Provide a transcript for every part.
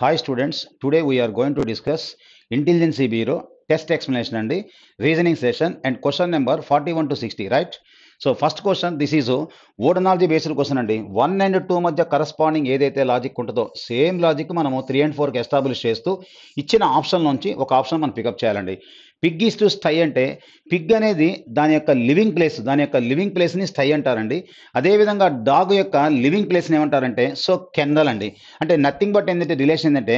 Hi students today we're going to discuss intelligence bureau test explanation అండి reasoning session and question number forty one to sixty right so first question this is word analogy based question అండి one and two మధ్య corresponding ఏదైతే logic ఉంటుందో same logic మనము three and ఫోర్కి establish చేస్తూ ఇచ్చిన option నుంచి ఒక ఆప్షన్ మనం పికప్ చేయాలండి ఈస్ టు స్టై అంటే పిగ్ అనేది దాని యొక్క లివింగ్ ప్లేస్ దాని యొక్క లివింగ్ ప్లేస్ని స్టై అంటారండి అదేవిధంగా డాగ్ యొక్క లివింగ్ ప్లేస్ని ఏమంటారంటే సో కెందల్ అండి అంటే నథింగ్ బట్ ఏంటంటే రిలేషన్ ఏంటంటే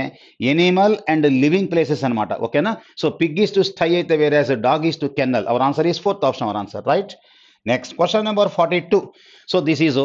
ఎనిమల్ అండ్ లివింగ్ ప్లేసెస్ అనమాట ఓకేనా సో ఈస్ టు స్టై అయితే వేరే dog is to kennel our answer is fourth option our answer right next question number forty two so this is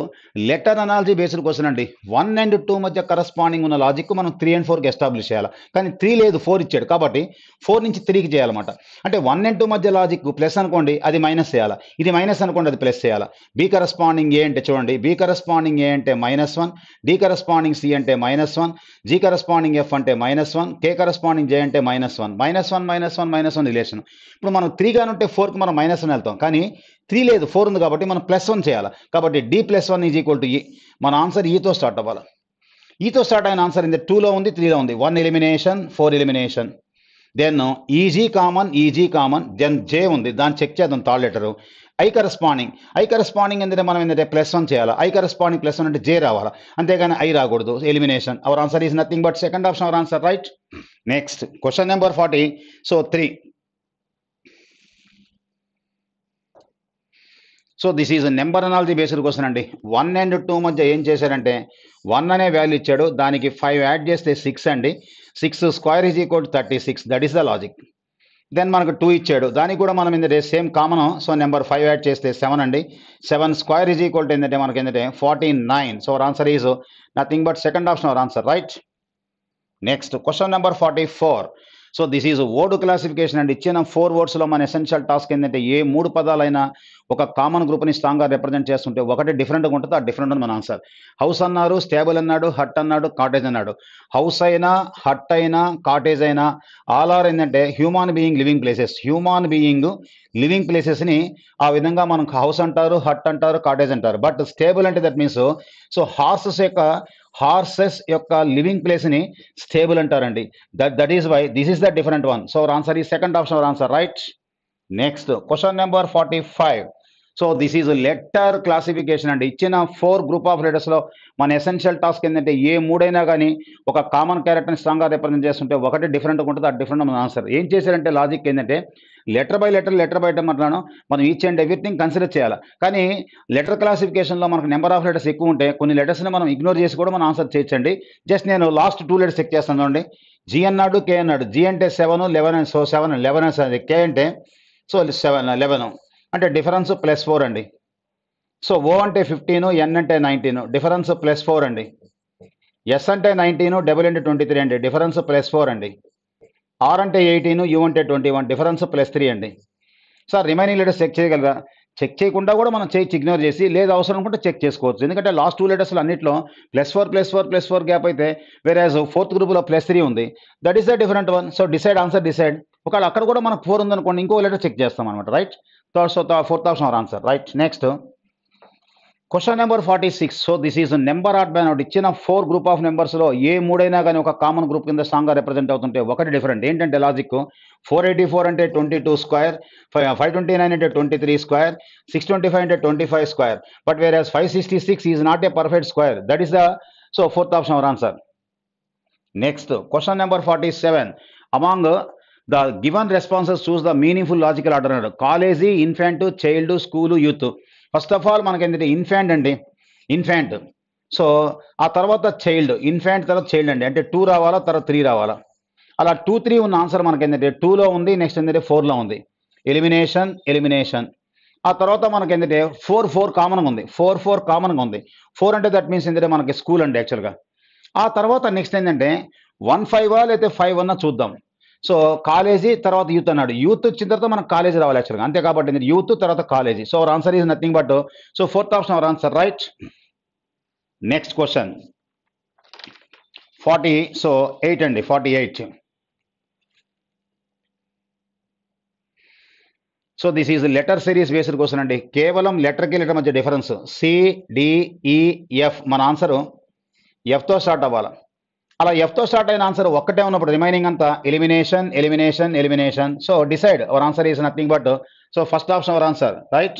letter analogy based question అండి one and two మధ్య corresponding ఉన్న logic మనం three and ఫోర్కి establish చేయాలి కానీ three లేదు four ఇచ్చాడు కాబట్టి ఫోర్ నుంచి త్రీకి చేయాలన్నమాట అంటే వన్ అండ్ టూ మధ్య లాజిక్ ప్లస్ అనుకోండి అది మైనస్ చేయాలి ఇది మైనస్ అనుకోండి అది ప్లస్ చేయాలి బీ కరస్పాండింగ్ ఏ అంటే చూడండి బీ కరస్పాండింగ్ ఏ అంటే minus one D corresponding C అంటే minus one G corresponding F అంటే minus one K corresponding J అంటే minus one minus one minus one minus one relation ఇప్పుడు మనం three కానుంటే ఉంటే ఫోర్కి మనం మైనస్ అని వెళ్తాం కానీ త్రీ లేదు ఫోర్ ఉంది కాబట్టి మనం ప్లస్ వన్ చేయాలి కాబట్టి D plus one is equal to E e. మన ఆన్సర్ ఈతో e స్టార్ట్ అవ్వాలి ఈతో e స్టార్ట్ అయిన ఆన్సర్ ఇంత టూలో ఉంది త్రీలో ఉంది one elimination four elimination then E G common E G common then J ఉంది దాన్ని చెక్ చేద్దాం third letter I corresponding I corresponding ఏంటంటే మనం ఏంటంటే ప్లస్ వన్ చేయాలి ఐ కరస్పాండింగ్ ప్లస్ వన్ అంటే జే రావాలి అంతేగాని ఐ రాకూడదు elimination our answer is nothing but second option our answer right next question number forty so three so this is number analogy based question అండి one and two మధ్య ఏం చేశారంటే one అనే value ఇచ్చాడు దానికి ఫైవ్ యాడ్ చేస్తే six అండి six square is equal thirty six that is the logic then మనకు టూ ఇచ్చాడు దానికి కూడా మనం ఏంటంటే same common so number five add చేస్తే సెవెన్ అండి seven square is equal to ఏంటంటే మనకి ఏంటంటే forty nine so our answer is nothing but second option our answer right next question number forty four so this is word classification and ఇచ్చిన four వర్డ్స్లో మన essential task ఏంటంటే ఏ మూడు పదాలైనా ఒక common గ్రూప్ని స్ట్రాంగ్గా రిప్రజెంట్ చేస్తుంటే ఒకటి డిఫరెంట్గా ఉంటుంది ఆ డిఫరెంట్ ఉంది మన ఆన్సర్ హౌస్ అన్నారు స్టేబుల్ అన్నాడు హట్ అన్నాడు కాటేజ్ అన్నాడు హౌస్ అయినా హట్ అయినా కాటేజ్ అయినా ఆల్ ఆర్ ఏంటంటే human being living places human being living ప్లేసెస్ని ఆ విధంగా మనం హౌస్ అంటారు హట్ అంటారు కాటేజ్ అంటారు బట్ స్టేబుల్ అంటే దట్ మీన్స్ సో హార్సెస్ యొక్క హార్సెస్ యొక్క లివింగ్ ప్లేస్ని స్టేబుల్ అంటారండి that that is why this is the different one so answer ఈ second option answer right next question number forty five so this is letter classification అండి ఇచ్చిన four group of లెటర్స్లో మన essential task ఏంటంటే ఏ మూడైనా కానీ ఒక common క్యారెక్టర్ని స్ట్రాంగ్గా రిప్రజెంట్ చేస్తుంటే ఒకటి డిఫరెంట్గా ఉంటుంది ఆ డిఫరెంట్ మన ఆన్సర్ ఏం చేశారంటే లాజిక్ ఏంటంటే letter by letter letter by letter మనం ఈచ్ అండ్ ఎవ్రీథింగ్ కన్సిడర్ చేయాలి కానీ లెటర్ క్లాసిఫికేషన్లో మనకు నెంబర్ ఆఫ్ లెటర్స్ ఎక్కువ ఉంటే కొన్ని లెటర్స్ని మనం ఇగ్నోర్ చేసి కూడా మనం ఆన్సర్ చేయొచ్చండి జస్ట్ నేను లాస్ట్ టూ లెటర్స్ చెక్ చేస్తాను చూడండి జిఎన్ నాడు కే అన్నాడు జీ అంటే seven eleven so seven eleven K అంటే సో సెవెన్ లెవెన్ అంటే డిఫరెన్స్ ప్లస్ ఫోర్ అండి సో ఓ అంటే ఫిఫ్టీన్ ఎన్ అంటే నైన్టీన్ డిఫరెన్స్ ప్లస్ ఫోర్ అండి ఎస్ అంటే నైన్టీన్ డబుల్ అంటే ట్వంటీ త్రీ అండి డిఫరెన్స్ ప్లస్ ఫోర్ అండి ఆర్ అంటే ఎయిటీన్ యూ అంటే twenty one difference plus three అండి సార్ రిమైనింగ్ లెటర్స్ చెక్ చేయగలరా చెక్ చేయకుండా కూడా మనం చేయొచ్చు ఇగ్నోర్ చేసి లేదు అవసరం అనుకుంటే చెక్ చేసుకోవచ్చు ఎందుకంటే లాస్ట్ టూ లెటర్స్లో అన్నింటిలో plus four plus four plus four gap అయితే వేరే ఫోర్త్ గ్రూప్లో ప్లస్ త్రీ ఉంది that is the different one so decide answer decide ఒకవేళ అక్కడ కూడా మనకు ఫోర్ ఉందనుకోండి ఇంకో లెటర్ చెక్ చేస్తాం అనమాట right so the fourth option our right next question number forty six so this is number odd one out ఇచ్చిన four group of నెంబర్స్లో ఏ మూడైనా కానీ ఒక కామన్ గ్రూప్ కింద సాంగ్ రిప్రజెంట్ అవుతుంటే ఒకటి డిఫరెంట్ ఏంటంటే లాజిక్ ఫోర్ ఎయిటీ ఫోర్ అంటే twenty two square five five twenty nine అంటే twenty three square six twenty five అంటే twenty five square but whereas five ఫైవ్ six six is not a perfect square that is the so fourth option our answer next question number forty seven among the given responses choose the meaningful logical order అన్నాడు college infant child school youth first of all మనకి ఏంటంటే infant అండి infant so ఆ తర్వాత child infant తర్వాత child అండి అంటే two రావాలా తర్వాత త్రీ రావాలా అలా టూ త్రీ ఉన్న ఆన్సర్ మనకి ఏంటంటే టూలో ఉంది నెక్స్ట్ ఏంటంటే ఫోర్లో ఉంది ఎలిమినేషన్ ఎలిమినేషన్ ఆ తర్వాత మనకి ఏంటంటే ఫోర్ ఫోర్ కామన్గా ఉంది ఫోర్ ఫోర్ కామన్గా ఉంది ఫోర్ అంటే దట్ మీన్స్ ఏంటంటే మనకి స్కూల్ అండి యాక్చువల్గా ఆ తర్వాత నెక్స్ట్ ఏంటంటే వన్ ఫైవ్ లేకపోతే ఫైవ్ అన్నా చూద్దాం సో కాలేజీ తర్వాత యూత్ అన్నాడు యూత్ వచ్చిన తర్వాత మనకు కాలేజీ రావాలి యాక్చువల్గా అంతే కాబట్టి యూత్ తర్వాత college so our answer is nothing but so fourth option our answer right next question forty so eight అండి forty eight so this is letter series వేసిన క్వశ్చన్ అండి కేవలం లెటర్కి లెటర్ మధ్య డిఫరెన్స్ సిడిఈఎఫ్ e, మన answer ఎఫ్తో start అవ్వాలి అలా ఎఫ్తో స్టార్ట్ అయిన ఆన్సర్ ఒక్కటే ఉన్నప్పుడు రిమైనింగ్ అంతా elimination elimination elimination so decide our answer is nothing but so first option our answer right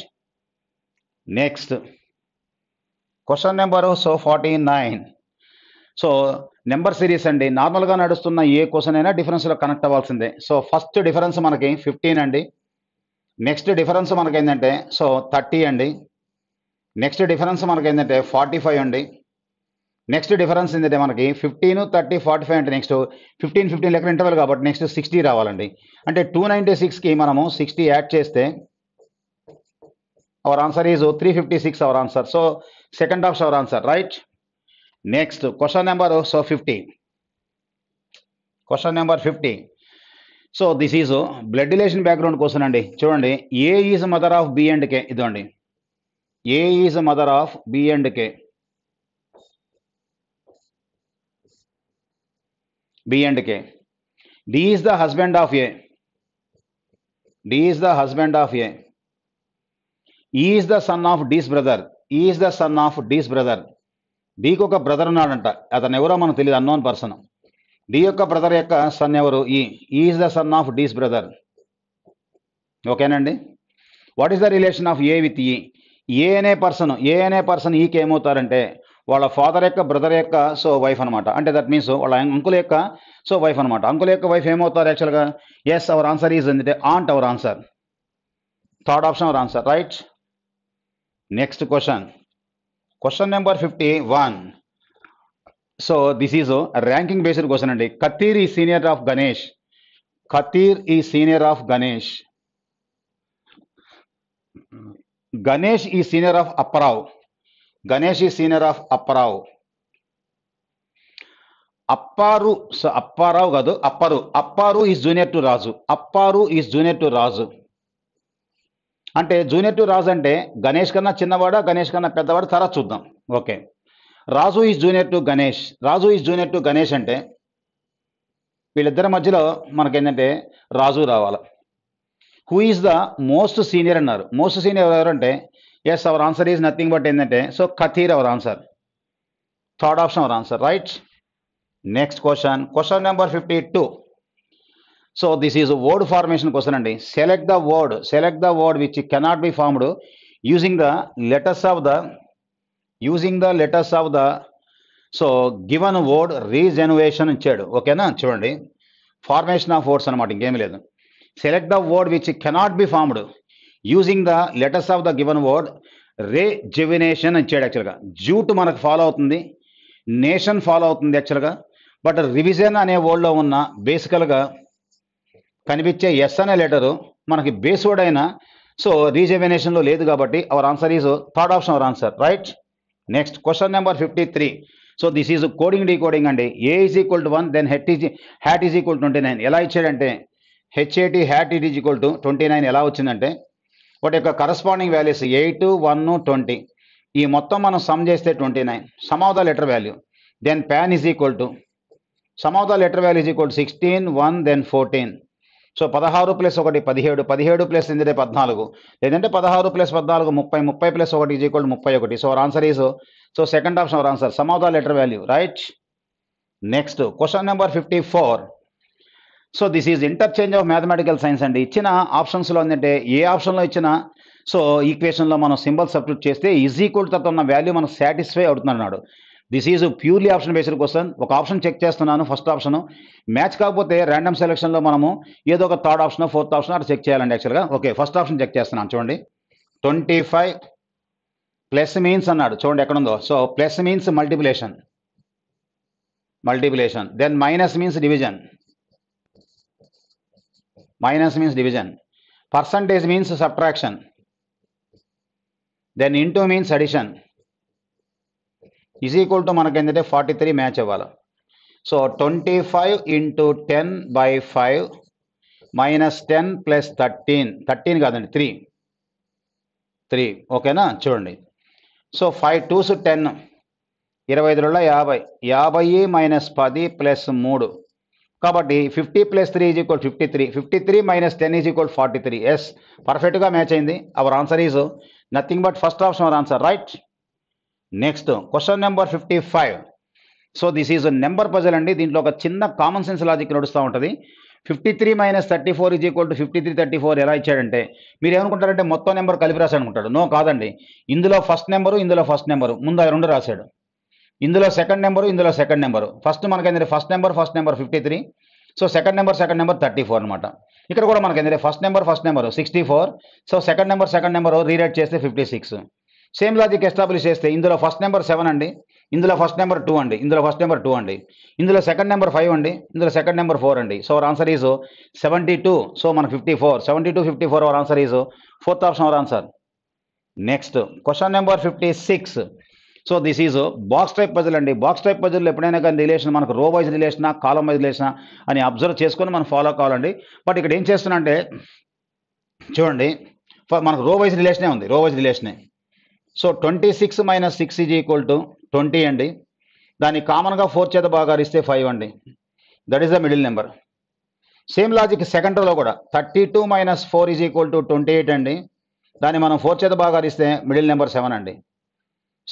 next question number so forty nine so number series అండి నార్మల్గా నడుస్తున్న ఏ క్వశ్చన్ అయినా డిఫరెన్స్లో కనెక్ట్ అవ్వాల్సిందే సో ఫస్ట్ డిఫరెన్స్ మనకి fifteen అండి next difference మనకేంటంటే సో థర్టీ అండి నెక్స్ట్ డిఫరెన్స్ మనకేంటంటే ఫార్టీ ఫైవ్ అండి నెక్స్ట్ డిఫరెన్స్ ఏంటంటే మనకి ఫిఫ్టీన్ థర్టీ ఫార్టీ ఫైవ్ అంటే నెక్స్ట్ ఫిఫ్టీన్ ఫిఫ్టీన్ లెక్క ఇంటర్వెల్ కాబట్టి నెక్స్ట్ సిక్స్టీ రావాలండి అంటే టూ నైంటీ సిక్స్కి మనము సిక్స్టీ యాడ్ చేస్తే our answer is three fifty six our answer so second halves our answer right next question number so fifty question number fifty so this is blood relation background question అండి చూడండి A is mother of B and K ఇదండి A is mother of B and K B and K. D is the husband of A. D is the husband of A. E is the son of D's brother. E is the son of డీకి ఒక brother ఉన్నాడంట అతను ఎవరో మనకు తెలియదు unknown person D యొక్క brother యొక్క son ఎవరు E is the son of D's brother ఓకేనండి what is the relation of A with E A అనే పర్సన్ ఏ అనే పర్సన్ ఈకి e ఏమవుతారంటే వాళ్ళ ఫాదర్ యొక్క బ్రదర్ యొక్క సో వైఫ్ అనమాట అంటే దట్ మీన్స్ వాళ్ళ అంకుల్ యొక్క సో వైఫ్ అనమాట అంకుల్ యొక్క వైఫ్ ఏమవుతారు యాక్చువల్గా ఎస్ అవర్ ఆన్సర్ ఈజ్ అంటే aunt our answer third option our answer right next question question number fifty one so this is ranking based question అండి కతీర్ ఈ senior of Ganesh కతీర్ ఈ senior of Ganesh Ganesh ఈ senior of Apparao Ganesh senior of Apparao Apparu Apparao కాదు Apparu Apparu is junior to Raju Apparu is junior to Raju అంటే junior to Raju అంటే గణేష్ కన్నా చిన్నవాడా గణేష్ కన్నా పెద్దవాడు తర్వాత చూద్దాం okay Raju is junior to Ganesh Raju is junior to Ganesh అంటే వీళ్ళిద్దరి మధ్యలో మనకేంటంటే రాజు రావాలి who is the most senior అన్నారు మోస్ట్ సీనియర్ అంటే yes our answer is nothing but ఏంటంటే so Kathir our answer third option our answer right next question question number fifty two so this is word formation question అండి select the word select the word which cannot be formed using the letters of the using the letters of the so given word rejuvenation ఇచ్చాడు ఓకేనా చూడండి formation of words అనమాట ఇంకేమీ లేదు select the word which cannot be formed using the letters of the given word rejuvenation అని చేయడు యాక్చువల్గా jute మనకు ఫాలో అవుతుంది నేషన్ ఫాలో అవుతుంది యాక్చువల్గా బట్ రివిజన్ అనే వర్డ్లో ఉన్న బేసికల్గా కనిపించే ఎస్ అనే లెటరు మనకి బేస్ వర్డ్ అయినా సో రీజెమినేషన్లో లేదు కాబట్టి our answer is third option our answer right next question number fifty three so this is coding coding అండి A is equal to one then hat is hat is equal twenty nine ఎలా ఇచ్చాడంటే H A T hat is equal to twenty nine ఎలా వచ్చిందంటే వాటి యొక్క corresponding values eight one twenty ఈ మొత్తం మనం సమ్ చేస్తే twenty nine sum of the letter value then pan is equal to sum of the letter value is equal sixteen one then fourteen so పదహారు plus ఒకటి పదిహేడు పదిహేడు plus ఎనిమిది పద్నాలుగు లేదంటే పదహారు ప్లస్ పద్నాలుగు ముప్పై ముప్పై ప్లస్ ఒకటి ఈజ్ ఈక్వల్ ముప్పై ఒకటి so answer is so second option answer sum of the letter value right next question number fifty four so this is interchange of mathematical signs అండి ఇచ్చిన ఆప్షన్స్లో ఏంటంటే ఏ ఆప్షన్లో ఇచ్చినా సో ఈక్వేషన్లో మనం సింబల్ సబ్స్టిట్యూట్ చేస్తే ఈజీ కూడా తర్వాత ఉన్న వాల్యూ మనం సాటిస్ఫై అవుతున్నాడు this is purely option based question ఒక ఆప్షన్ చెక్ చేస్తున్నాను ఫస్ట్ ఆప్షన్ మ్యాచ్ కాకపోతే ర్యాండమ్ సెలెక్షన్లో మనము ఏదో ఒక థర్డ్ ఆప్షన్ ఫోర్త్ ఆప్షన్ అటు చెక్ చేయాలండి యాక్చువల్గా ఓకే ఫస్ట్ ఆప్షన్ చెక్ చేస్తున్నాను చూడండి ట్వంటీ ఫైవ్ ప్లస్ మీన్స్ అన్నాడు చూడండి ఎక్కడుందో so plus means multiplication multiplication then minus means division minus means division percentage means subtraction then into means addition is equal to మనకు ఏంటంటే forty three match అవ్వాలి so twenty five into ten by five minus ten plus thirteen thirteen కాదండి three three ఓకేనా చూడండి so five twos ten ఇరవై ఐదు యాభై యాభై మైనస్ పది ప్లస్ మూడు కాబట్టి fifty plus three is equal fifty three fifty three minus ten is equal forty three yes పర్ఫెక్ట్గా మ్యాచ్ అయింది our answer is nothing but first option our answer right next question number fifty five so this is number puzzle అండి దీంట్లో ఒక చిన్న common sense logic నడుస్తూ ఉంటుంది fifty three minus thirty four is equal to fifty three thirty four ఎలా ఇచ్చాడంటే మీరు ఏమనుకుంటారంటే మొత్తం నెంబర్ కలిపి రాశాడు అనుకుంటాడు నో కాదండి ఇందులో ఫస్ట్ నెంబరు ఇందులో ఫస్ట్ నెంబరు ముందు రెండు రాశాడు ఇందులో సెకండ్ నెంబరు ఇందులో సెకండ్ నెంబరు ఫస్ట్ మనకేంటంటే first number first number fifty three so second number second number thirty four అనమాట ఇక్కడ కూడా మనకి ఏంటంటే first number first number sixty four so second number second number rewrite చేస్తే fifty six same logic establish చేస్తే ఇందులో first number seven అండి ఇందులో ఫస్ట్ నెంబర్ టూ అండి ఇందులో ఫస్ట్ నెంబర్ టూ అండి ఇందులో సెకండ్ నెంబర్ ఫైవ్ అండి ఇందులో సెకండ్ నెంబర్ ఫోర్ అండి so our answer is seventy two so మన fifty four seventy two fifty four our answer is fourth option our answer next question number fifty six so this is box type puzzle అండి box type puzzle ఎప్పుడైనా కానీ relation మనకు రో wise రిలేషనా కాలం wise రిలేషనా అని observe చేసుకొని మనం follow కావాలండి but ఇక్కడ ఏం చేస్తున్నంటే చూడండి మనకు రో వైజ్ రిలేషనే ఉంది రో వైజ్ రిలేషనే so twenty six minus six is equal to twenty అండి దాన్ని కామన్గా ఫోర్ చేత ఇస్తే ఫైవ్ అండి that is the middle number same logic second రోలో కూడా thirty two minus four is equal to twenty eight అండి దాన్ని మనం ఫోర్ చేత భాగారిస్తే మిడిల్ నెంబర్ సెవెన్ అండి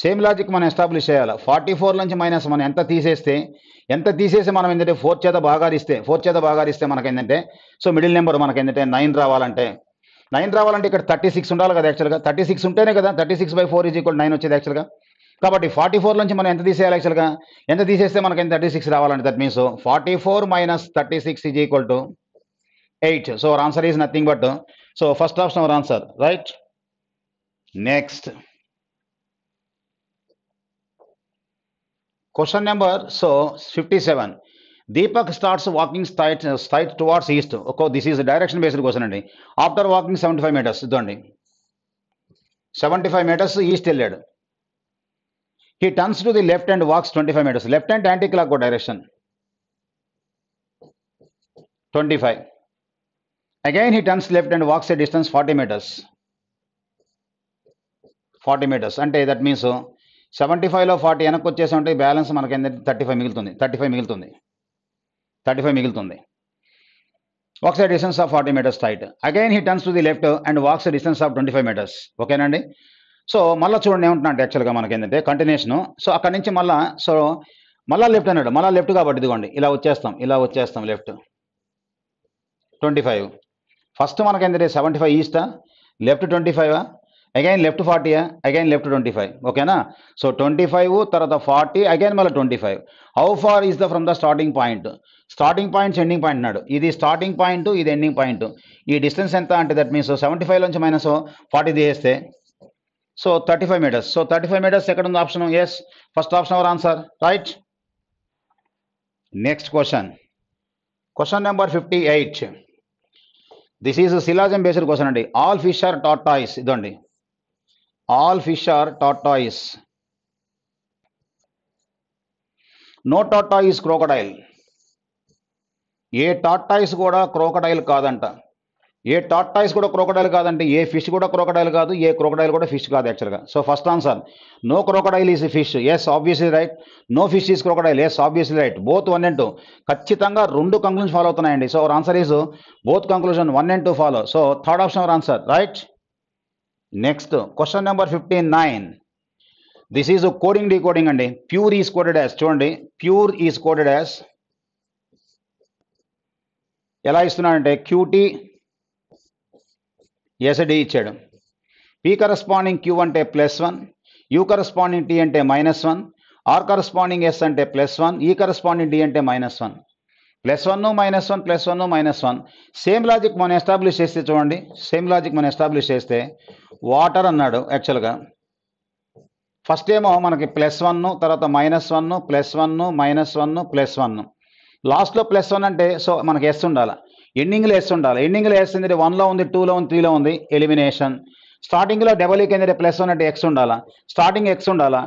సేమ్ లాజిక్ మనం ఎస్టాబ్లిష్ చేయాలి ఫార్టీ ఫోర్ నుంచి మైనస్ మనం ఎంత తీసేస్తే ఎంత తీసేసి మనం ఏంటంటే ఫోర్ చేత భాగారిస్తే ఫోర్ చేత భాగారిస్తే మనకు ఏంటంటే సో మిడిల్ నెంబర్ మనకు ఏంటంటే నైన్ రావాలంటే నైన్ రావాలంటే ఇక్కడ థర్టీ సిక్స్ ఉండాలి కదా యాక్చువల్గా థర్టీ సిక్స్ ఉంటేనే కదా thirty six by four is equal nine వచ్చేది యాక్చువల్గా కాబట్టి ఫార్టీ ఫోర్ నుంచి మనం ఎంత తీసేయాలి యాక్చువల్గా ఎంత తీసేస్తే మనకి ఎంత థర్టీ సిక్స్ రావాలంటే that means forty four minus thirty six is equal to eight so answer is nothing but so first option answer right next Question number so 57. Deepak starts walking straight, straight towards east. Okay, this is a direction based question. And after walking 75 meters, don't 75 meters east వెళ్ళాడు he turns to the left and walks 25 meters left and anti clock direction 25 again he turns left and walks a distance 40 meters 40 meters and that means seventy ఫైవ్లో forty వెనక్కి వచ్చేసామంటే balance మనకి ఏంటంటే thirty five మిగులుతుంది thirty five మిగులుతుంది thirty five మిగులుతుంది walks distance of forty metres tight again he turns to the left and walks distance of twenty five metres ఓకేనండి so మళ్ళీ చూడండి ఏమంటున్నాడు యాక్చువల్గా మనకి ఏంటంటే కంటిన్యూషన్ సో అక్కడ నుంచి మళ్ళీ సో మళ్ళీ లెఫ్ట్ అన్నాడు మళ్ళీ లెఫ్ట్ కాబట్టి ఇదిగోండి ఇలా వచ్చేస్తాం ఇలా వచ్చేస్తాం లెఫ్ట్ ట్వంటీ ఫైవ్ ఫస్ట్ ఏంటంటే సెవెంటీ ఫైవ్ ఈస్టా లెఫ్ట్ ట్వంటీ ఫైవా again left forty again left twenty five ఓకేనా సో ట్వంటీ ఫైవ్ తర్వాత ఫార్టీ అగైన్ మళ్ళీ twenty five how far is the from the starting point starting point ending point నాడు ఇది starting point ఇది ending point ఈ distance ఎంత అంటే that means seventy five నుంచి మైనస్ ఫార్టీ తీసేస్తే so thirty five metres so thirty five metres ఎక్కడ ఉంది option yes first option our answer right next question question number fifty eight this is syllogism based question అండి all fish are tortoise ఇదండి all fish are tortoise no tortoise crocodile ఏ tortoise కూడా crocodile కాదంట ఏ tortoise కూడా crocodile కాదంటే ఏ fish కూడా crocodile కాదు ఏ క్రోకడైల్ కూడా ఫిష్ కాదు యాక్చువల్గా so first answer no crocodile is fish yes obviously right no fish is crocodile yes obviously right both one and two ఖచ్చితంగా రెండు కంక్లూజన్ ఫాలో అవుతున్నాయండి so answer is both conclusion one and two follow so third option our answer right next question number fifty nine this is coding decoding అండి pure is coded as చూడండి pure is coded as ఎలా ఇస్తున్నాడంటే Q T S D ఇచ్చాడు P corresponding Q అంటే plus one U corresponding T అంటే minus one R corresponding S అంటే plus one E corresponding D అంటే minus one plus one minus one plus one minus one same logic మనం establish చేస్తే చూడండి same logic మనం establish చేస్తే water అన్నాడు యాక్చువల్గా ఫస్ట్ ఏమో మనకి ప్లస్ వన్ తర్వాత minus one plus one minus one plus one లాస్ట్లో ప్లస్ వన్ అంటే సో మనకి ఎస్ ఉండాలి ఎండింగ్లో ఎస్ ఉండాలి ఎండింగ్లో ఎస్ ఉంది వన్లో ఉంది టూలో ఉంది త్రీలో ఉంది ఎలిమినేషన్ స్టార్టింగ్లో డబల్ ఈ కింద ప్లస్ వన్ అంటే ఎక్స్ ఉండాలా స్టార్టింగ్ ఎక్స్ ఉండాలా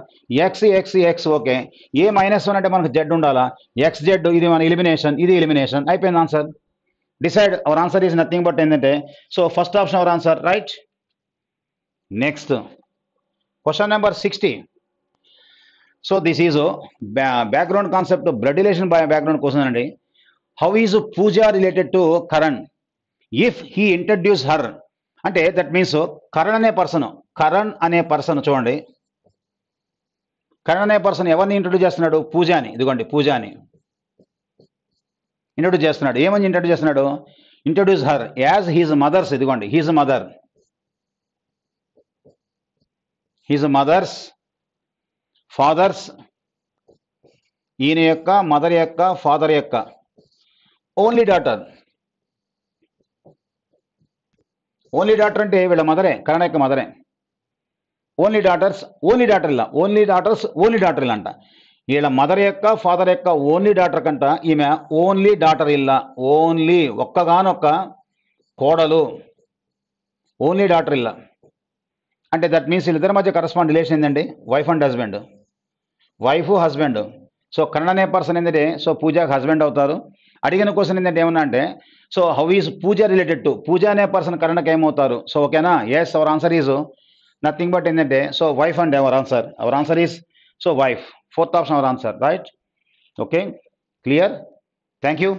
X X X okay A minus one అంటే మనకు జెడ్ ఉండాలా ఎక్స్ జెడ్ ఇది మన ఎలిమినేషన్ ఇది ఎలిమినేషన్ అయిపోయింది answer decide our answer is nothing but ఏంటంటే so first option our answer right next question number sixty so this is background concept blood relation background question అండి how is Pooja related to Karan if he introduce her అంటే that means Karan అనే person Karan అనే person చూడండి కరణ్ అనే person ఎవరిని introduce చేస్తున్నాడు పూజాని ఇదిగోండి పూజాని introduce చేస్తున్నాడు ఏమని ఇంట్రడ్యూస్ చేస్తున్నాడు introduce her as his mother's ఇదిగోండి his mother his mother's father's ఈయన యొక్క మదర్ యొక్క ఫాదర్ యొక్క ఓన్లీ డాటర్ ఓన్లీ డాటర్ అంటే వీళ్ళ మదరే కరణ్ యొక్క మదరే ఓన్లీ డాటర్స్ ఓన్లీ డాటర్ ఇలా ఓన్లీ డాటర్స్ ఓన్లీ డాటర్ ఇలా అంట వీళ్ళ మదర్ యొక్క ఫాదర్ యొక్క ఓన్లీ డాటర్ కంట ఈమె ఓన్లీ డాటర్ ఇల్లా ఓన్లీ ఒక్కగానొక్క కోడలు ఓన్లీ డాటర్ ఇల్లా అంటే దట్ మీన్స్ వీళ్ళిద్దరి మధ్య కరస్పాండ్ రిలేషన్ ఏంటండి wife and husband wife husband so Kannada అనే పర్సన్ ఏంటంటే సో పూజాకి హస్బెండ్ అవుతారు అడిగిన క్వశ్చన్ ఏంటంటే ఏమన్నా అంటే so how is Puja related to Puja అనే పర్సన్ కరెంట్కి ఏమవుతారు సో ఓకేనా yes our answer is nothing but ఏంటంటే so wife and our answer our answer is so wife fourth option our answer right okay clear thank you